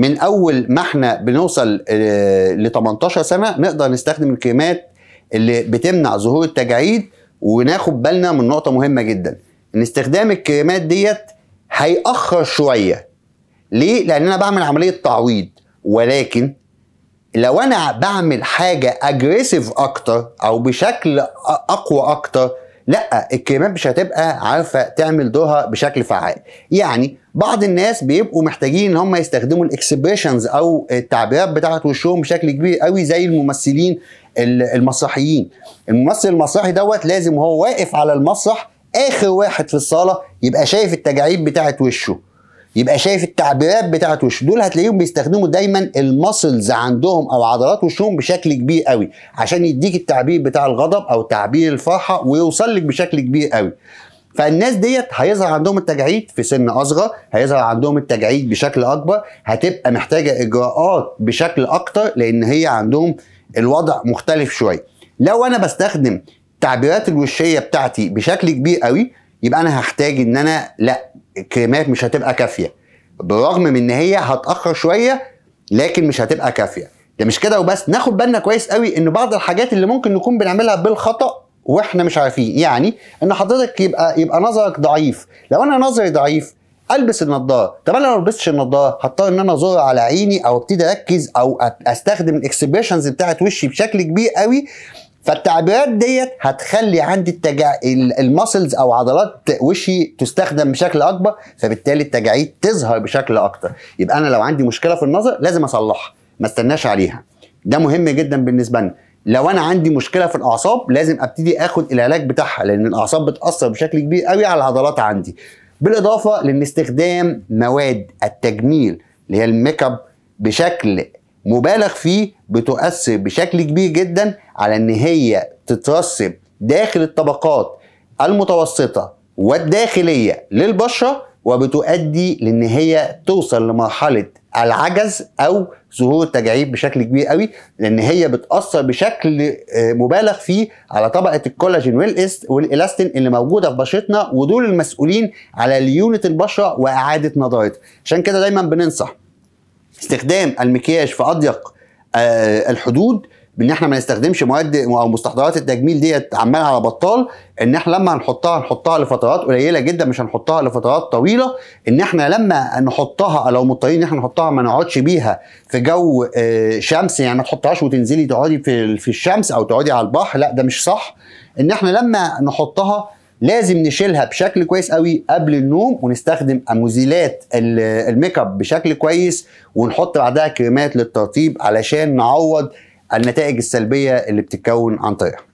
من اول ما احنا بنوصل آه، ل 18 سنه نقدر نستخدم الكريمات اللي بتمنع ظهور التجاعيد وناخد بالنا من نقطه مهمه جدا ان استخدام الكريمات ديت هيأخر شويه ليه لان انا بعمل عمليه تعويض ولكن لو انا بعمل حاجه اجريسيف اكتر او بشكل اقوى اكتر لا الكريمات مش هتبقى عارفه تعمل دورها بشكل فعال يعني بعض الناس بيبقوا محتاجين ان هم يستخدموا الاكسبريشنز او التعبيرات بتاعه وشهم بشكل كبير قوي زي الممثلين المسرحيين الممثل المسرحي دوت لازم وهو واقف على المسرح اخر واحد في الصاله يبقى شايف التجاعيد بتاعه وشه يبقى شايف التعبيرات بتاعت وشه دول هتلاقيهم بيستخدموا دايما المسلز عندهم او عضلات وشهم بشكل كبير قوي عشان يديك التعبير بتاع الغضب او تعبير الفرحه ويوصل لك بشكل كبير قوي فالناس ديت هيظهر عندهم التجاعيد في سن اصغر هيظهر عندهم التجاعيد بشكل اكبر هتبقى محتاجه اجراءات بشكل اكتر لان هي عندهم الوضع مختلف شويه لو انا بستخدم التعبيرات الوشيه بتاعتي بشكل كبير قوي يبقى انا هحتاج ان انا لا كريمات مش هتبقى كافيه بالرغم من ان هي هتاخر شويه لكن مش هتبقى كافيه ده مش كده وبس ناخد بالنا كويس قوي ان بعض الحاجات اللي ممكن نكون بنعملها بالخطا واحنا مش عارفين يعني ان حضرتك يبقى يبقى نظرك ضعيف لو انا نظري ضعيف البس النضاره طب انا لو لبستش النضاره هضطر ان انا ازور على عيني او ابتدي اركز او استخدم الاكسبريشنز بتاعت وشي بشكل كبير قوي فالتعبيرات ديت هتخلي عندي التجا... المسلز او عضلات وشي تستخدم بشكل اكبر فبالتالي التجاعيد تظهر بشكل اكتر يبقى انا لو عندي مشكله في النظر لازم اصلحها ما استناش عليها ده مهم جدا بالنسبه لنا لو انا عندي مشكله في الاعصاب لازم ابتدي اخد العلاج بتاعها لان الاعصاب بتاثر بشكل كبير قوي على العضلات عندي بالاضافه لان استخدام مواد التجميل اللي هي الميك اب بشكل مبالغ فيه بتؤثر بشكل كبير جدا على ان هي تترسب داخل الطبقات المتوسطه والداخليه للبشره وبتؤدي لان هي توصل لمرحله العجز او ظهور التجاعيد بشكل كبير قوي لان هي بتاثر بشكل آه، مبالغ فيه على طبقه الكولاجين والالاستين اللي موجوده في بشرتنا ودول المسؤولين على ليونه البشره واعاده نضارتها عشان كده دايما بننصح استخدام المكياج في اضيق آه، الحدود بان احنا ما نستخدمش مواد او مستحضرات التجميل ديت عمال على بطال ان احنا لما هنحطها هنحطها لفترات قليله جدا مش هنحطها لفترات طويله ان احنا لما نحطها لو مضطرين ان احنا نحطها ما نقعدش بيها في جو آه، شمس يعني ما تحطهاش وتنزلي تقعدي في الشمس او تقعدي على البحر لا ده مش صح ان احنا لما نحطها لازم نشيلها بشكل كويس قوي قبل النوم ونستخدم اموزيلات الميك اب بشكل كويس ونحط بعدها كريمات للترطيب علشان نعوض النتائج السلبيه اللي بتتكون عن طريقها